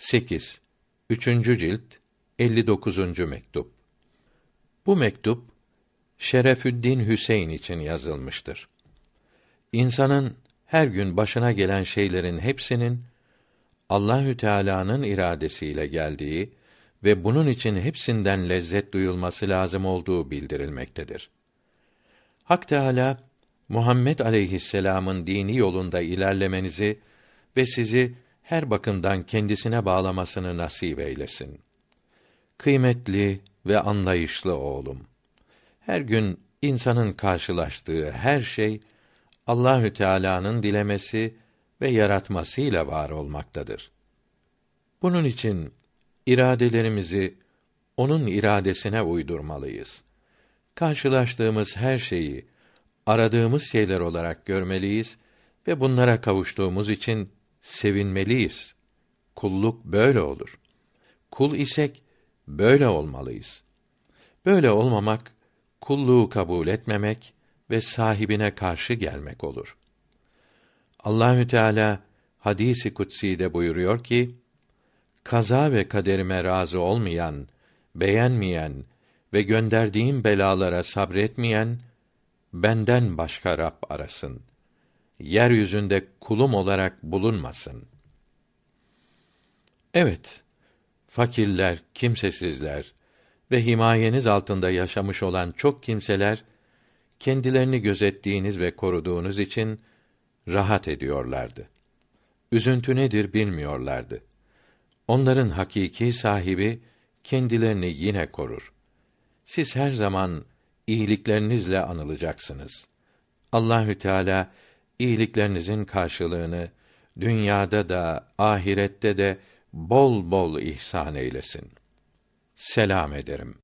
8. Üçüncü cilt 59. mektup. Bu mektup Şerefüddin Hüseyin için yazılmıştır. İnsanın her gün başına gelen şeylerin hepsinin Allahü Teala'nın iradesiyle geldiği ve bunun için hepsinden lezzet duyulması lazım olduğu bildirilmektedir. Hak Teala Muhammed aleyhisselam'ın dini yolunda ilerlemenizi ve sizi her bakımdan kendisine bağlamasını nasip eylesin. Kıymetli ve anlayışlı oğlum. Her gün insanın karşılaştığı her şey Allahü Teala'nın dilemesi ve yaratmasıyla var olmaktadır. Bunun için iradelerimizi onun iradesine uydurmalıyız. Karşılaştığımız her şeyi aradığımız şeyler olarak görmeliyiz ve bunlara kavuştuğumuz için sevinmeliyiz. Kulluk böyle olur. Kul isek böyle olmalıyız. Böyle olmamak kulluğu kabul etmemek ve sahibine karşı gelmek olur. Allahü Teala hadisi kutsi'de buyuruyor ki: Kaza ve kaderime razı olmayan, beğenmeyen ve gönderdiğim belalara sabretmeyen benden başka Rab arasın yeryüzünde kulum olarak bulunmasın. Evet, fakirler, kimsesizler ve himayeniz altında yaşamış olan çok kimseler, kendilerini gözettiğiniz ve koruduğunuz için rahat ediyorlardı. Üzüntü nedir bilmiyorlardı. Onların hakiki sahibi kendilerini yine korur. Siz her zaman iyiliklerinizle anılacaksınız. Allahü Teala İyiliklerinizin karşılığını dünyada da ahirette de bol bol ihsan eylesin. Selam ederim.